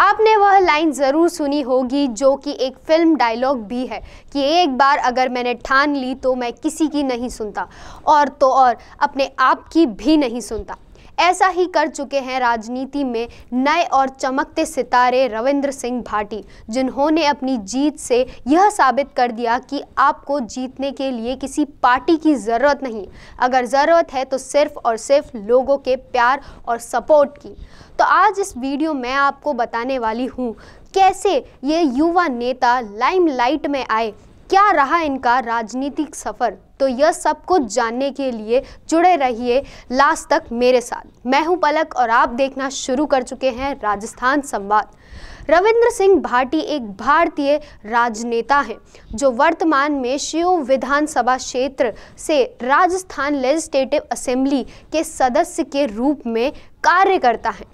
आपने वह लाइन ज़रूर सुनी होगी जो कि एक फिल्म डायलॉग भी है कि एक बार अगर मैंने ठान ली तो मैं किसी की नहीं सुनता और तो और अपने आप की भी नहीं सुनता ऐसा ही कर चुके हैं राजनीति में नए और चमकते सितारे रविंद्र सिंह भाटी जिन्होंने अपनी जीत से यह साबित कर दिया कि आपको जीतने के लिए किसी पार्टी की ज़रूरत नहीं अगर ज़रूरत है तो सिर्फ और सिर्फ लोगों के प्यार और सपोर्ट की तो आज इस वीडियो में आपको बताने वाली हूँ कैसे ये युवा नेता लाइमलाइट में आए क्या रहा इनका राजनीतिक सफ़र तो यह सब कुछ जानने के लिए जुड़े रहिए लास्ट तक मेरे साथ मैं हूं पलक और आप देखना शुरू कर चुके हैं राजस्थान संवाद रविंद्र सिंह भाटी एक भारतीय राजनेता हैं जो वर्तमान में शिव विधानसभा क्षेत्र से राजस्थान लेजिस्लेटिव असेंबली के सदस्य के रूप में कार्य करता है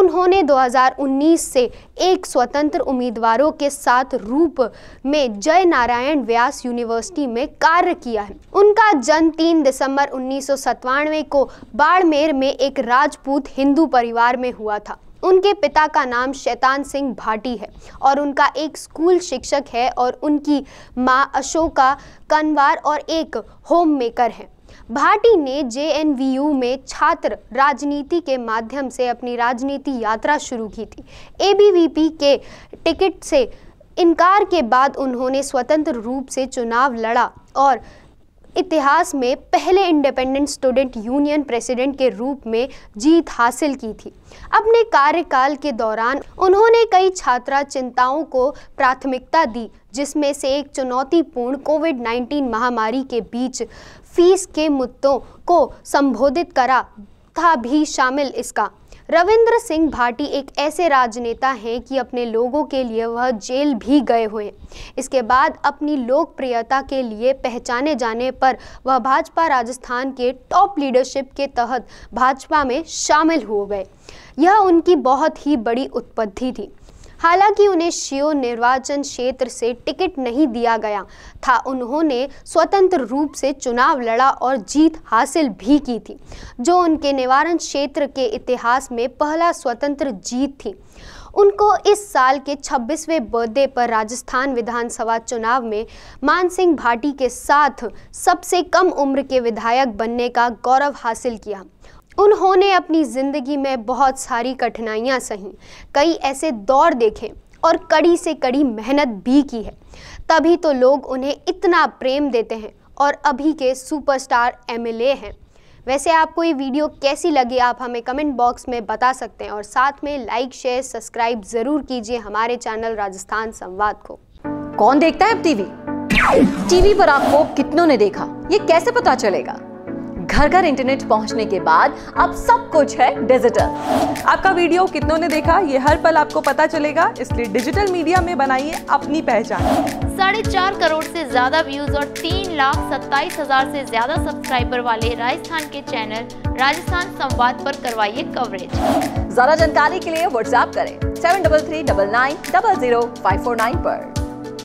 उन्होंने 2019 से एक स्वतंत्र उम्मीदवारों के साथ रूप में जय नारायण व्यास यूनिवर्सिटी में कार्य किया है उनका जन्म 3 दिसंबर उन्नीस को बाड़मेर में एक राजपूत हिंदू परिवार में हुआ था उनके पिता का नाम शैतान सिंह भाटी है और उनका एक स्कूल शिक्षक है और उनकी माँ अशोका कनवार और एक होम मेकर हैं भाटी ने जे में छात्र राजनीति के माध्यम से अपनी राजनीति यात्रा शुरू की थी ए के टिकट से इनकार के बाद उन्होंने स्वतंत्र रूप से चुनाव लड़ा और इतिहास में पहले इंडिपेंडेंट स्टूडेंट यूनियन प्रेसिडेंट के रूप में जीत हासिल की थी अपने कार्यकाल के दौरान उन्होंने कई छात्रा चिंताओं को प्राथमिकता दी जिसमें से एक चुनौतीपूर्ण कोविड 19 महामारी के बीच फीस के मुद्दों को संबोधित करा था भी शामिल इसका रविंद्र सिंह भाटी एक ऐसे राजनेता हैं कि अपने लोगों के लिए वह जेल भी गए हुए इसके बाद अपनी लोकप्रियता के लिए पहचाने जाने पर वह भाजपा राजस्थान के टॉप लीडरशिप के तहत भाजपा में शामिल हो गए यह उनकी बहुत ही बड़ी उत्पत्ति थी हालांकि उन्हें शिव निर्वाचन क्षेत्र से टिकट नहीं दिया गया था उन्होंने स्वतंत्र रूप से चुनाव लड़ा और जीत हासिल भी की थी जो उनके निवारण क्षेत्र के इतिहास में पहला स्वतंत्र जीत थी उनको इस साल के 26वें बर्थडे पर राजस्थान विधानसभा चुनाव में मानसिंह भाटी के साथ सबसे कम उम्र के विधायक बनने का गौरव हासिल किया उन्होंने अपनी ज़िंदगी में बहुत सारी कठिनाइयाँ सही कई ऐसे दौर देखे और कड़ी से कड़ी मेहनत भी की है तभी तो लोग उन्हें इतना प्रेम देते हैं और अभी के सुपरस्टार एमएलए हैं वैसे आपको ये वीडियो कैसी लगी आप हमें कमेंट बॉक्स में बता सकते हैं और साथ में लाइक शेयर सब्सक्राइब ज़रूर कीजिए हमारे चैनल राजस्थान संवाद को कौन देखता है अब टीवी टीवी पर आपको कितनों ने देखा ये कैसे पता चलेगा घर घर इंटरनेट पहुंचने के बाद अब सब कुछ है डिजिटल आपका वीडियो कितनों ने देखा ये हर पल आपको पता चलेगा इसलिए डिजिटल मीडिया में बनाइए अपनी पहचान साढ़े चार करोड़ से ज्यादा व्यूज और तीन लाख सत्ताईस हजार से ज्यादा सब्सक्राइबर वाले राजस्थान के चैनल राजस्थान संवाद पर करवाइए कवरेज ज्यादा जानकारी के लिए व्हाट्सएप करें seven double three double nine double zero five four nine आरोप